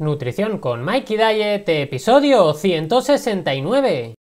Nutrición con Mikey Diet, episodio 169.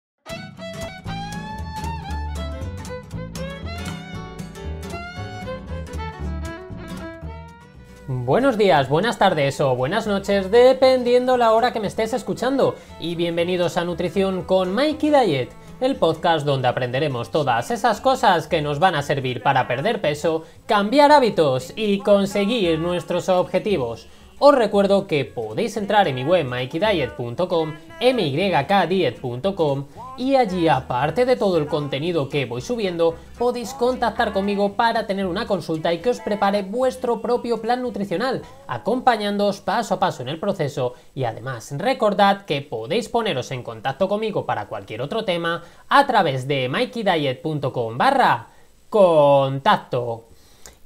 Buenos días, buenas tardes o buenas noches, dependiendo la hora que me estés escuchando, y bienvenidos a Nutrición con Mikey Diet, el podcast donde aprenderemos todas esas cosas que nos van a servir para perder peso, cambiar hábitos y conseguir nuestros objetivos. Os recuerdo que podéis entrar en mi web mikeydiet.com, mykdiet.com y allí aparte de todo el contenido que voy subiendo, podéis contactar conmigo para tener una consulta y que os prepare vuestro propio plan nutricional, acompañándoos paso a paso en el proceso y además recordad que podéis poneros en contacto conmigo para cualquier otro tema a través de mikeydiet.com barra contacto.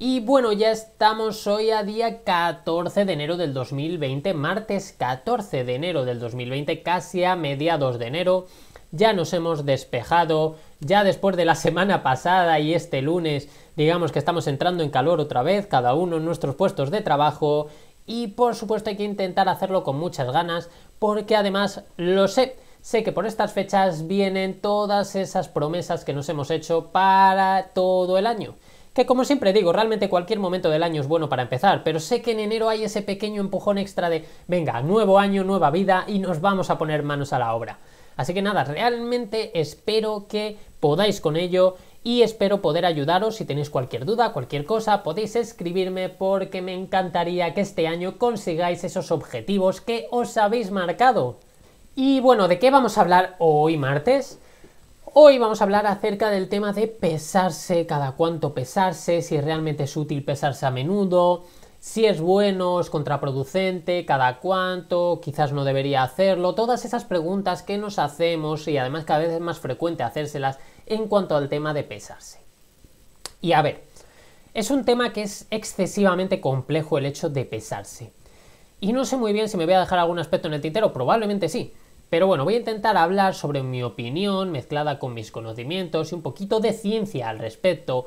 Y bueno, ya estamos hoy a día 14 de enero del 2020, martes 14 de enero del 2020, casi a mediados de enero. Ya nos hemos despejado, ya después de la semana pasada y este lunes, digamos que estamos entrando en calor otra vez, cada uno en nuestros puestos de trabajo. Y por supuesto hay que intentar hacerlo con muchas ganas, porque además lo sé. Sé que por estas fechas vienen todas esas promesas que nos hemos hecho para todo el año que como siempre digo, realmente cualquier momento del año es bueno para empezar, pero sé que en enero hay ese pequeño empujón extra de, venga, nuevo año, nueva vida y nos vamos a poner manos a la obra. Así que nada, realmente espero que podáis con ello y espero poder ayudaros si tenéis cualquier duda, cualquier cosa, podéis escribirme porque me encantaría que este año consigáis esos objetivos que os habéis marcado. Y bueno, ¿de qué vamos a hablar hoy martes? Hoy vamos a hablar acerca del tema de pesarse, cada cuánto pesarse, si realmente es útil pesarse a menudo, si es bueno, es contraproducente, cada cuánto, quizás no debería hacerlo, todas esas preguntas que nos hacemos y además cada vez es más frecuente hacérselas en cuanto al tema de pesarse. Y a ver, es un tema que es excesivamente complejo el hecho de pesarse. Y no sé muy bien si me voy a dejar algún aspecto en el tintero, probablemente sí, pero bueno, voy a intentar hablar sobre mi opinión mezclada con mis conocimientos y un poquito de ciencia al respecto,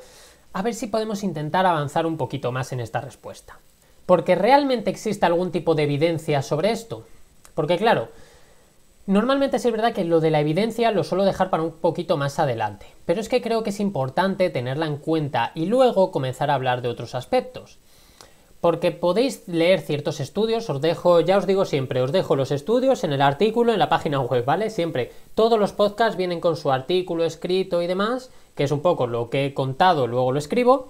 a ver si podemos intentar avanzar un poquito más en esta respuesta. Porque realmente existe algún tipo de evidencia sobre esto. Porque claro, Normalmente es verdad que lo de la evidencia lo suelo dejar para un poquito más adelante, pero es que creo que es importante tenerla en cuenta y luego comenzar a hablar de otros aspectos porque podéis leer ciertos estudios, os dejo, ya os digo siempre, os dejo los estudios en el artículo, en la página web, ¿vale? Siempre, todos los podcasts vienen con su artículo escrito y demás, que es un poco lo que he contado, luego lo escribo.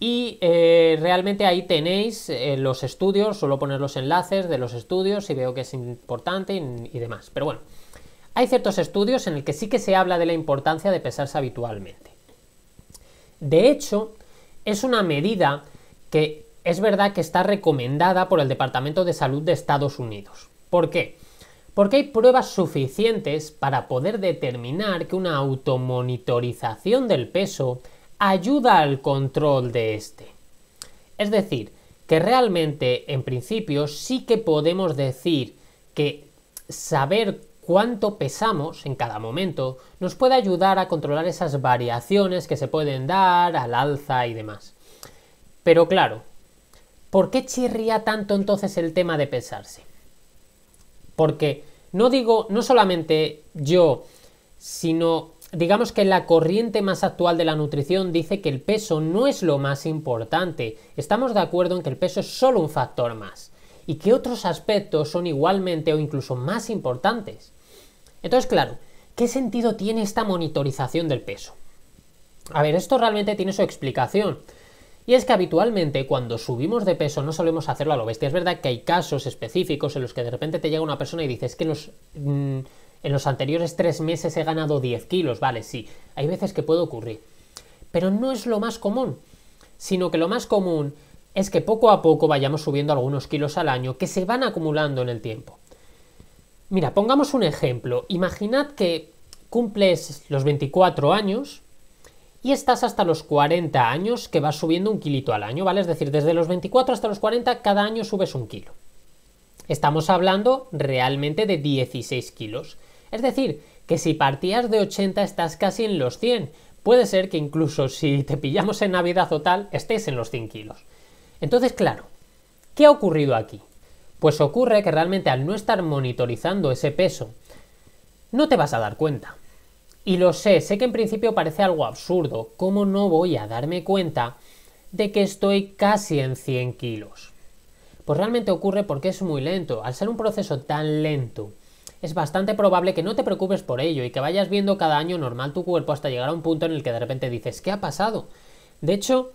Y eh, realmente ahí tenéis eh, los estudios, suelo poner los enlaces de los estudios si veo que es importante y, demás. Pero bueno, hay ciertos estudios en el que sí que se habla de la importancia de pesarse habitualmente. De hecho, es una medida que es verdad que está recomendada por el Departamento de Salud de Estados Unidos. ¿Por qué? Porque hay pruebas suficientes para poder determinar que una automonitorización del peso ayuda al control de este. Es decir, que realmente en principio sí que podemos decir que saber cuánto pesamos en cada momento nos puede ayudar a controlar esas variaciones que se pueden dar al alza y demás. Pero claro, ¿Por qué chirría tanto entonces el tema de pesarse? Porque no digo, no solamente yo, sino digamos que la corriente más actual de la nutrición dice que el peso no es lo más importante. Estamos de acuerdo en que el peso es solo un factor más y que otros aspectos son igualmente o incluso más importantes. Entonces, claro, ¿qué sentido tiene esta monitorización del peso? A ver, esto realmente tiene su explicación. Y es que habitualmente cuando subimos de peso no solemos hacerlo a lo bestia. Es verdad que hay casos específicos en los que de repente te llega una persona y dices que los... Mm, en los anteriores tres meses he ganado 10 kilos, vale, sí, hay veces que puede ocurrir. Pero no es lo más común, sino que lo más común es que poco a poco vayamos subiendo algunos kilos al año que se van acumulando en el tiempo. Mira, pongamos un ejemplo. Imaginad que cumples los 24 años y estás hasta los 40 años que vas subiendo un kilito al año, ¿vale? Es decir, desde los 24 hasta los 40 cada año subes un kilo. Estamos hablando realmente de 16 kilos. Es decir, que si partías de 80 estás casi en los 100. Puede ser que incluso si te pillamos en Navidad o tal, estés en los 100 kilos. Entonces, claro, ¿qué ha ocurrido aquí? Pues ocurre que realmente al no estar monitorizando ese peso, no te vas a dar cuenta. Y lo sé, sé que en principio parece algo absurdo, ¿cómo no voy a darme cuenta de que estoy casi en 100 kilos? Pues realmente ocurre porque es muy lento, al ser un proceso tan lento, es bastante probable que no te preocupes por ello y que vayas viendo cada año normal tu cuerpo hasta llegar a un punto en el que de repente dices, ¿qué ha pasado? De hecho,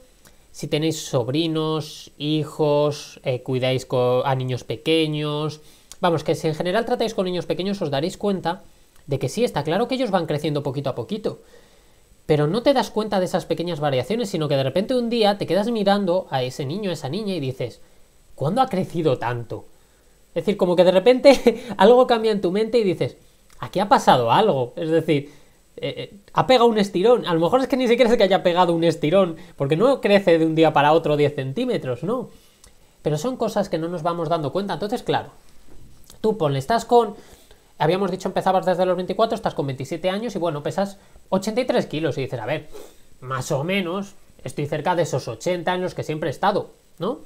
si tenéis sobrinos, hijos, eh, cuidáis a niños pequeños, vamos, que si en general tratáis con niños pequeños os daréis cuenta de que sí, está claro que ellos van creciendo poquito a poquito, pero no te das cuenta de esas pequeñas variaciones, sino que de repente un día te quedas mirando a ese niño, a esa niña y dices, ¿cuándo ha crecido tanto? Es decir, como que de repente algo cambia en tu mente y dices, aquí ha pasado algo, es decir, eh, eh, ha pegado un estirón, a lo mejor es que ni siquiera es que haya pegado un estirón, porque no crece de un día para otro 10 centímetros, no. Pero son cosas que no nos vamos dando cuenta, entonces claro, tú ponle, estás con habíamos dicho empezabas desde los 24, estás con 27 años y bueno, pesas 83 kilos y dices, a ver, más o menos estoy cerca de esos 80 en los que siempre he estado, ¿no?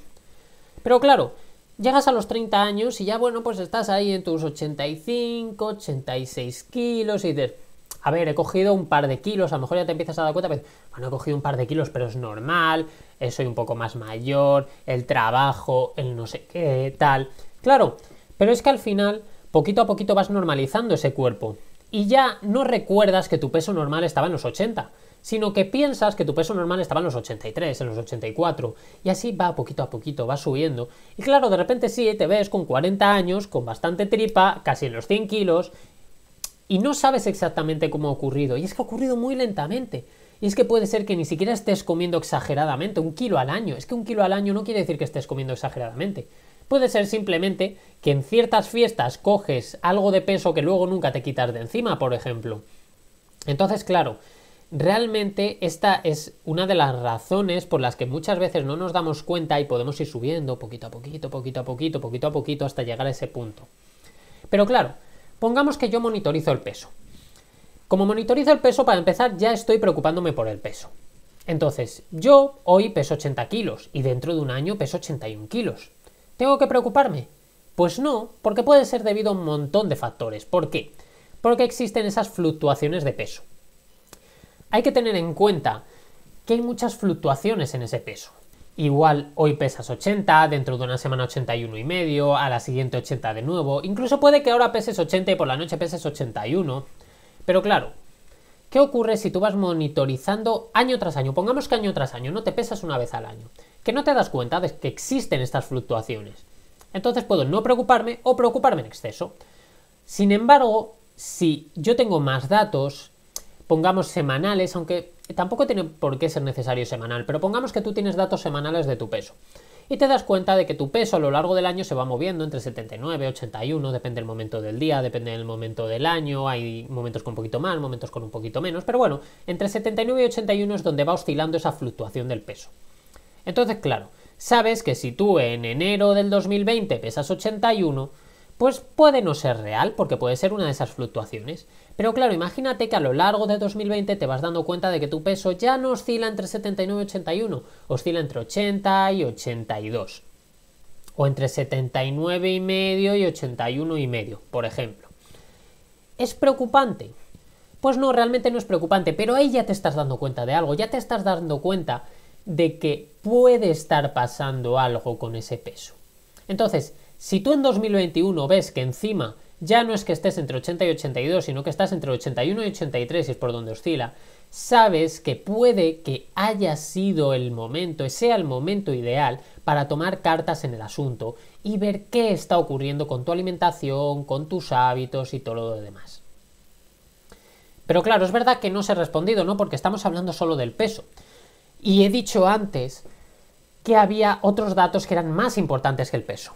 Pero claro, llegas a los 30 años y ya bueno, pues estás ahí en tus 85, 86 kilos y dices, a ver, he cogido un par de kilos, a lo mejor ya te empiezas a dar cuenta, pero, pues, bueno, he cogido un par de kilos, pero es normal, eh, soy un poco más mayor, el trabajo, el no sé qué, tal. Claro, pero es que al final poquito a poquito vas normalizando ese cuerpo. Y ya no recuerdas que tu peso normal estaba en los 80, sino que piensas que tu peso normal estaba en los 83, en los 84, y así va poquito a poquito, va subiendo. Y claro, de repente sí, te ves con 40 años, con bastante tripa, casi en los 100 kilos, y no sabes exactamente cómo ha ocurrido. Y es que ha ocurrido muy lentamente. Y es que puede ser que ni siquiera estés comiendo exageradamente, un kilo al año. Es que un kilo al año no quiere decir que estés comiendo exageradamente. Puede ser simplemente que en ciertas fiestas coges algo de peso que luego nunca te quitas de encima, por ejemplo. Entonces, claro, realmente esta es una de las razones por las que muchas veces no nos damos cuenta y podemos ir subiendo poquito a poquito, poquito a poquito, poquito a poquito hasta llegar a ese punto. Pero claro, pongamos que yo monitorizo el peso. Como monitorizo el peso, para empezar ya estoy preocupándome por el peso. Entonces, yo hoy peso 80 kilos y dentro de un año peso 81 kilos. ¿Tengo que preocuparme? Pues no, porque puede ser debido a un montón de factores. ¿Por qué? Porque existen esas fluctuaciones de peso. Hay que tener en cuenta que hay muchas fluctuaciones en ese peso. Igual hoy pesas 80, dentro de una semana 81 y medio, a la siguiente 80 de nuevo, incluso puede que ahora peses 80 y por la noche peses 81. Pero claro, ¿qué ocurre si tú vas monitorizando año tras año? Pongamos que año tras año, no te pesas una vez al año que no te das cuenta de que existen estas fluctuaciones. Entonces puedo no preocuparme o preocuparme en exceso. Sin embargo, si yo tengo más datos, pongamos semanales, aunque tampoco tiene por qué ser necesario semanal, pero pongamos que tú tienes datos semanales de tu peso. Y te das cuenta de que tu peso a lo largo del año se va moviendo entre 79, y 81, depende del momento del día, depende del momento del año, hay momentos con un poquito más, momentos con un poquito menos, pero bueno, entre 79 y 81 es donde va oscilando esa fluctuación del peso. Entonces, claro, sabes que si tú en enero del 2020 pesas 81, pues puede no ser real, porque puede ser una de esas fluctuaciones. Pero claro, imagínate que a lo largo de 2020 te vas dando cuenta de que tu peso ya no oscila entre 79 y 81, oscila entre 80 y 82. O entre 79 y medio y 81 y medio, por ejemplo. ¿Es preocupante? Pues no, realmente no es preocupante, pero ahí ya te estás dando cuenta de algo, ya te estás dando cuenta de que puede estar pasando algo con ese peso. Entonces, si tú en 2021 ves que encima ya no es que estés entre 80 y 82, sino que estás entre 81 y 83, y es por donde oscila, sabes que puede que haya sido el momento, sea el momento ideal para tomar cartas en el asunto y ver qué está ocurriendo con tu alimentación, con tus hábitos y todo lo demás. Pero claro, es verdad que no se ha respondido, ¿no? Porque estamos hablando solo del peso. Y he dicho antes que había otros datos que eran más importantes que el peso.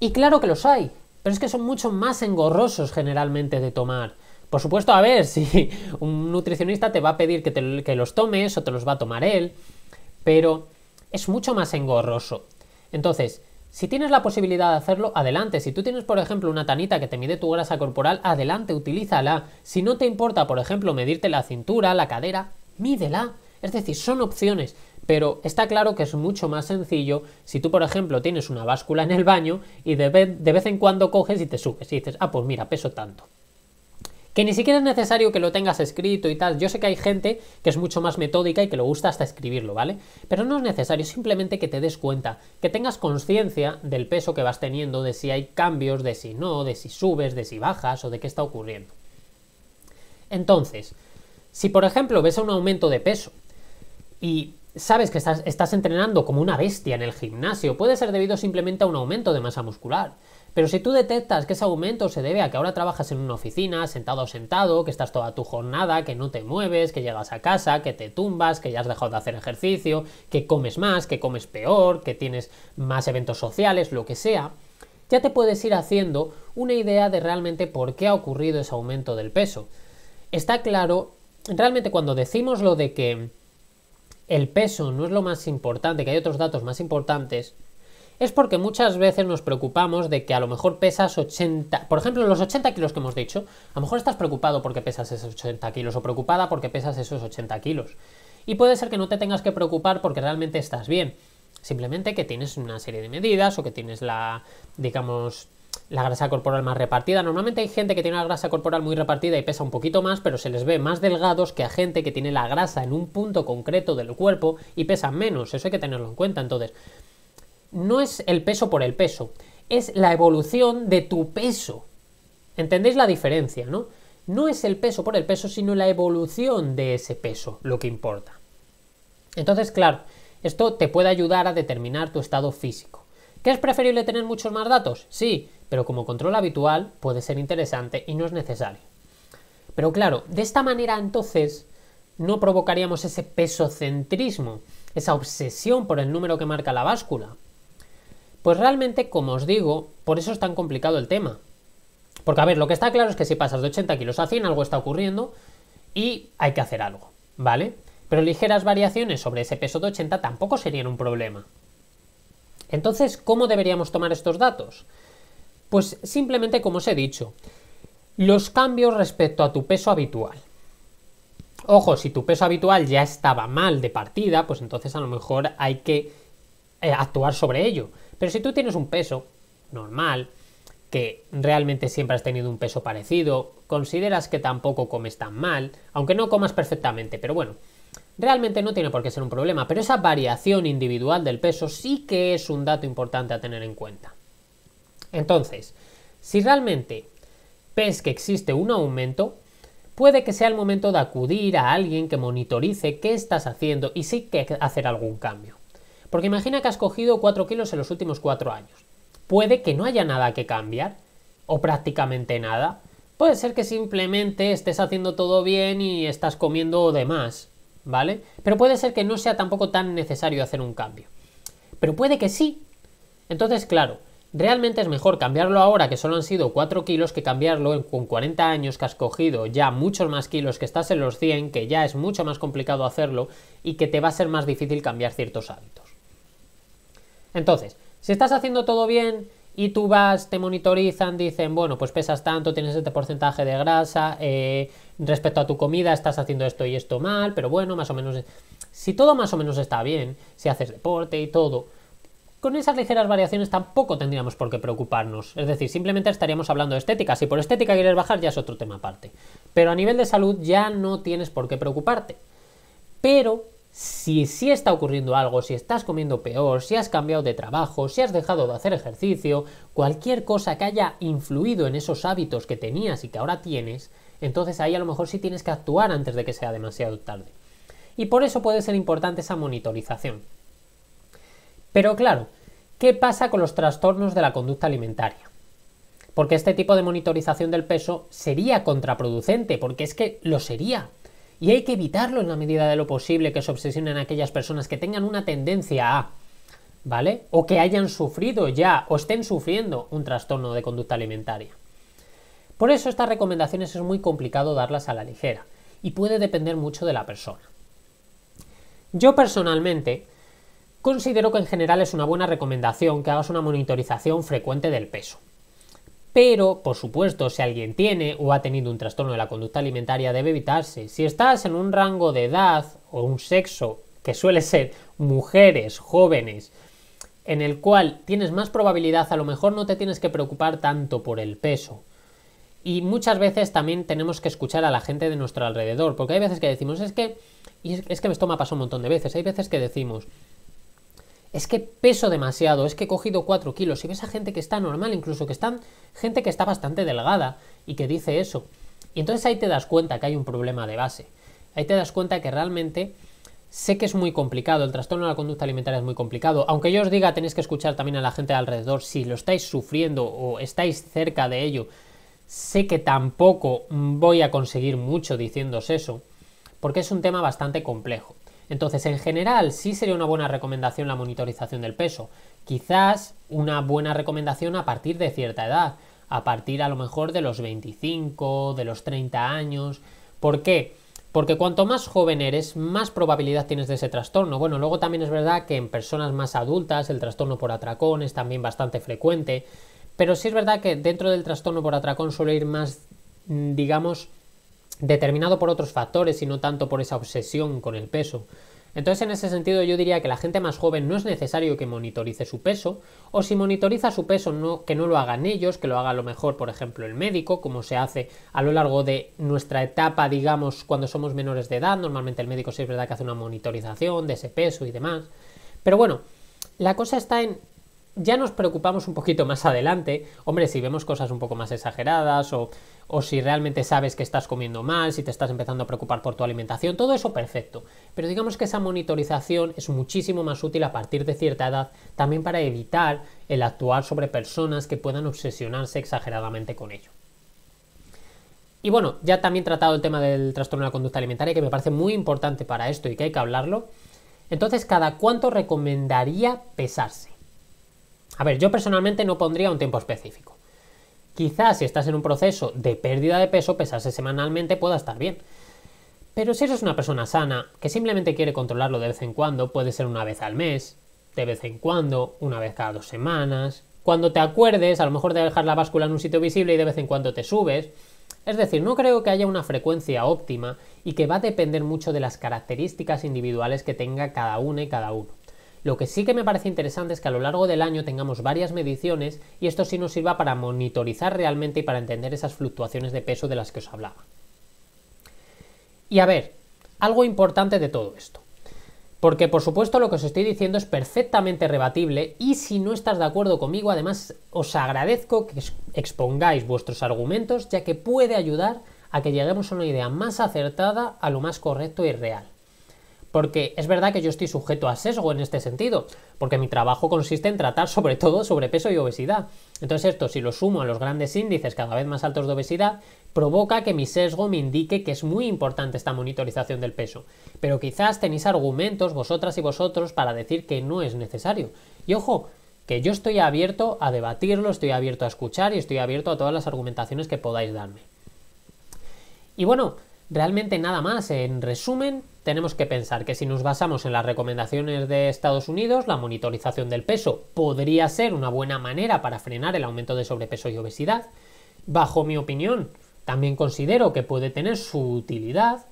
Y claro que los hay, pero es que son mucho más engorrosos generalmente de tomar. Por supuesto, a ver, si un nutricionista te va a pedir que, los tomes o te los va a tomar él, pero es mucho más engorroso. Entonces, si tienes la posibilidad de hacerlo, adelante. Si tú tienes, por ejemplo, una tanita que te mide tu grasa corporal, adelante, utilízala. Si no te importa, por ejemplo, medirte la cintura, la cadera, mídela. Es decir, son opciones, pero está claro que es mucho más sencillo si tú, por ejemplo, tienes una báscula en el baño y de vez, en cuando coges y te subes y dices, ah, pues mira, peso tanto que ni siquiera es necesario que lo tengas escrito y tal. Yo sé que hay gente que es mucho más metódica y que le gusta hasta escribirlo, ¿vale? Pero no es necesario, simplemente que te des cuenta, que tengas conciencia del peso que vas teniendo, de si hay cambios, de si no, de si subes, de si bajas o de qué está ocurriendo. Entonces, si por ejemplo ves un aumento de peso y sabes que estás, estás entrenando como una bestia en el gimnasio, puede ser debido simplemente a un aumento de masa muscular. Pero si tú detectas que ese aumento se debe a que ahora trabajas en una oficina, sentado o sentado, que estás toda tu jornada, que no te mueves, que llegas a casa, que te tumbas, que ya has dejado de hacer ejercicio, que comes más, que comes peor, que tienes más eventos sociales, lo que sea, ya te puedes ir haciendo una idea de realmente por qué ha ocurrido ese aumento del peso. Está claro, realmente cuando decimos lo de que el peso no es lo más importante, que hay otros datos más importantes, es porque muchas veces nos preocupamos de que a lo mejor pesas 80, por ejemplo, los 80 kilos que hemos dicho, a lo mejor estás preocupado porque pesas esos 80 kilos o preocupada porque pesas esos 80 kilos. Y puede ser que no te tengas que preocupar porque realmente estás bien, simplemente que tienes una serie de medidas o que tienes la, digamos, la grasa corporal más repartida. Normalmente hay gente que tiene la grasa corporal muy repartida y pesa un poquito más, pero se les ve más delgados que a gente que tiene la grasa en un punto concreto del cuerpo y pesa menos. Eso hay que tenerlo en cuenta. Entonces, no es el peso por el peso, es la evolución de tu peso. ¿Entendéis la diferencia, no? No es el peso por el peso, sino la evolución de ese peso lo que importa. Entonces, claro, esto te puede ayudar a determinar tu estado físico. ¿Que es preferible tener muchos más datos? Sí, pero como control habitual puede ser interesante y no es necesario. Pero claro, de esta manera entonces no provocaríamos ese pesocentrismo, esa obsesión por el número que marca la báscula. Pues realmente, como os digo, por eso es tan complicado el tema. Porque a ver, lo que está claro es que si pasas de 80 kilos a 100 algo está ocurriendo y hay que hacer algo, ¿vale? Pero ligeras variaciones sobre ese peso de 80 tampoco serían un problema. Entonces, ¿cómo deberíamos tomar estos datos? Pues simplemente como os he dicho, los cambios respecto a tu peso habitual. Ojo, si tu peso habitual ya estaba mal de partida, pues entonces a lo mejor hay que eh, actuar sobre ello. Pero si tú tienes un peso normal, que realmente siempre has tenido un peso parecido, consideras que tampoco comes tan mal, aunque no comas perfectamente, pero bueno, realmente no tiene por qué ser un problema, pero esa variación individual del peso sí que es un dato importante a tener en cuenta. Entonces, si realmente ves que existe un aumento, puede que sea el momento de acudir a alguien que monitorice qué estás haciendo y sí que hacer algún cambio. Porque imagina que has cogido 4 kilos en los últimos 4 años. Puede que no haya nada que cambiar, o prácticamente nada. Puede ser que simplemente estés haciendo todo bien y estás comiendo de más, ¿vale? Pero puede ser que no sea tampoco tan necesario hacer un cambio. Pero puede que sí. Entonces, claro, realmente es mejor cambiarlo ahora que solo han sido 4 kilos que cambiarlo en, con 40 años que has cogido ya muchos más kilos que estás en los 100, que ya es mucho más complicado hacerlo y que te va a ser más difícil cambiar ciertos hábitos. Entonces, si estás haciendo todo bien, y tú vas, te monitorizan, dicen, bueno, pues pesas tanto, tienes este porcentaje de grasa, eh, respecto a tu comida estás haciendo esto y esto mal, pero bueno, más o menos, si todo más o menos está bien, si haces deporte y todo, con esas ligeras variaciones tampoco tendríamos por qué preocuparnos. Es decir, simplemente estaríamos hablando de estética. Si por estética quieres bajar ya es otro tema aparte. Pero a nivel de salud ya no tienes por qué preocuparte. Pero si sí está ocurriendo algo, si estás comiendo peor, si has cambiado de trabajo, si has dejado de hacer ejercicio, cualquier cosa que haya influido en esos hábitos que tenías y que ahora tienes, entonces ahí a lo mejor sí tienes que actuar antes de que sea demasiado tarde. Y por eso puede ser importante esa monitorización. Pero claro, ¿qué pasa con los trastornos de la conducta alimentaria? Porque este tipo de monitorización del peso sería contraproducente, porque es que lo sería, y hay que evitarlo en la medida de lo posible que se obsesionen aquellas personas que tengan una tendencia a, ¿vale? O que hayan sufrido ya o estén sufriendo un trastorno de conducta alimentaria. Por eso estas recomendaciones es muy complicado darlas a la ligera y puede depender mucho de la persona. Yo personalmente considero que en general es una buena recomendación que hagas una monitorización frecuente del peso. Pero, por supuesto, si alguien tiene o ha tenido un trastorno de la conducta alimentaria, debe evitarse. Si estás en un rango de edad o un sexo, que suele ser mujeres jóvenes, en el cual tienes más probabilidad, a lo mejor no te tienes que preocupar tanto por el peso. Y muchas veces también tenemos que escuchar a la gente de nuestro alrededor, porque hay veces que decimos, es que, y es, que me ha pasado un montón de veces, hay veces que decimos, es que peso demasiado, es que he cogido 4 kilos. Y ves a gente que está normal, incluso que están, gente que está bastante delgada y que dice eso. Y entonces ahí te das cuenta que hay un problema de base. Ahí te das cuenta que realmente sé que es muy complicado, el trastorno de la conducta alimentaria es muy complicado. Aunque yo os diga, tenéis que escuchar también a la gente alrededor si lo estáis sufriendo o estáis cerca de ello. Sé que tampoco voy a conseguir mucho diciéndos eso, porque es un tema bastante complejo. Entonces, en general, sí sería una buena recomendación la monitorización del peso. Quizás una buena recomendación a partir de cierta edad, a partir a lo mejor de los 25, de los 30 años. ¿Por qué? Porque cuanto más joven eres, más probabilidad tienes de ese trastorno. Bueno, luego también es verdad que en personas más adultas el trastorno por atracón es también bastante frecuente, pero sí es verdad que dentro del trastorno por atracón suele ir más, mm, digamos, determinado por otros factores y no tanto por esa obsesión con el peso. Entonces en ese sentido yo diría que la gente más joven no es necesario que monitorice su peso, o si monitoriza su peso no, que no lo hagan ellos, que lo haga a lo mejor por ejemplo el médico, como se hace a lo largo de nuestra etapa, digamos, cuando somos menores de edad, normalmente el médico sí es verdad que hace una monitorización de ese peso y demás. Pero bueno, la cosa está en ya nos preocupamos un poquito más adelante. Hombre, si vemos cosas un poco más exageradas o o si realmente sabes que estás comiendo mal, si te estás empezando a preocupar por tu alimentación, todo eso perfecto. Pero digamos que esa monitorización es muchísimo más útil a partir de cierta edad, también para evitar el actuar sobre personas que puedan obsesionarse exageradamente con ello. Y bueno, ya también tratado el tema del trastorno de la conducta alimentaria, que me parece muy importante para esto y que hay que hablarlo. Entonces, ¿cada cuánto recomendaría pesarse? A ver, yo personalmente no pondría un tiempo específico. Quizás si estás en un proceso de pérdida de peso, pesarse semanalmente pueda estar bien. Pero si eres una persona sana, que simplemente quiere controlarlo de vez en cuando, puede ser una vez al mes, de vez en cuando, una vez cada dos semanas. Cuando te acuerdes, a lo mejor de dejar la báscula en un sitio visible y de vez en cuando te subes. Es decir, no creo que haya una frecuencia óptima y que va a depender mucho de las características individuales que tenga cada una y cada uno. Lo que sí que me parece interesante es que a lo largo del año tengamos varias mediciones y esto sí nos sirva para monitorizar realmente y para entender esas fluctuaciones de peso de las que os hablaba. Y a ver, algo importante de todo esto. Porque por supuesto lo que os estoy diciendo es perfectamente rebatible y si no estás de acuerdo conmigo, además os agradezco que expongáis vuestros argumentos ya que puede ayudar a que lleguemos a una idea más acertada, a lo más correcto y real porque es verdad que yo estoy sujeto a sesgo en este sentido, porque mi trabajo consiste en tratar sobre todo sobrepeso y obesidad. Entonces esto, si lo sumo a los grandes índices cada vez más altos de obesidad, provoca que mi sesgo me indique que es muy importante esta monitorización del peso. Pero quizás tenéis argumentos vosotras y vosotros para decir que no es necesario. Y ojo, que yo estoy abierto a debatirlo, estoy abierto a escuchar y estoy abierto a todas las argumentaciones que podáis darme. Y bueno, Realmente nada más. En resumen, tenemos que pensar que si nos basamos en las recomendaciones de Estados Unidos, la monitorización del peso podría ser una buena manera para frenar el aumento de sobrepeso y obesidad. Bajo mi opinión, también considero que puede tener su utilidad,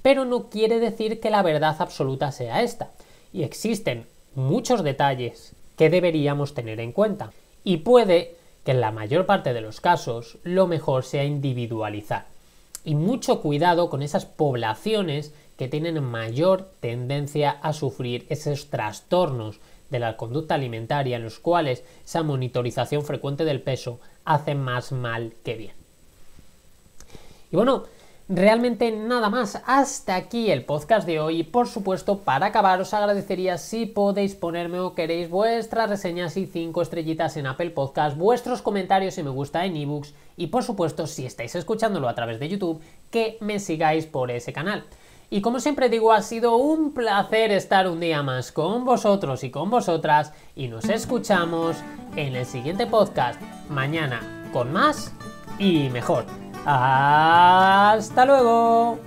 pero no quiere decir que la verdad absoluta sea esta. Y existen muchos detalles que deberíamos tener en cuenta. Y puede que en la mayor parte de los casos lo mejor sea individualizar. Y mucho cuidado con esas poblaciones que tienen mayor tendencia a sufrir esos trastornos de la conducta alimentaria en los cuales esa monitorización frecuente del peso hace más mal que bien. Y bueno, Realmente nada más, hasta aquí el podcast de hoy y por supuesto para acabar os agradecería si podéis ponerme o queréis vuestras reseñas y 5 estrellitas en Apple Podcast, vuestros comentarios y me gusta en ebooks y por supuesto si estáis escuchándolo a través de YouTube que me sigáis por ese canal. Y como siempre digo, ha sido un placer estar un día más con vosotros y con vosotras y nos escuchamos en el siguiente podcast mañana con más y mejor. ¡Hasta luego!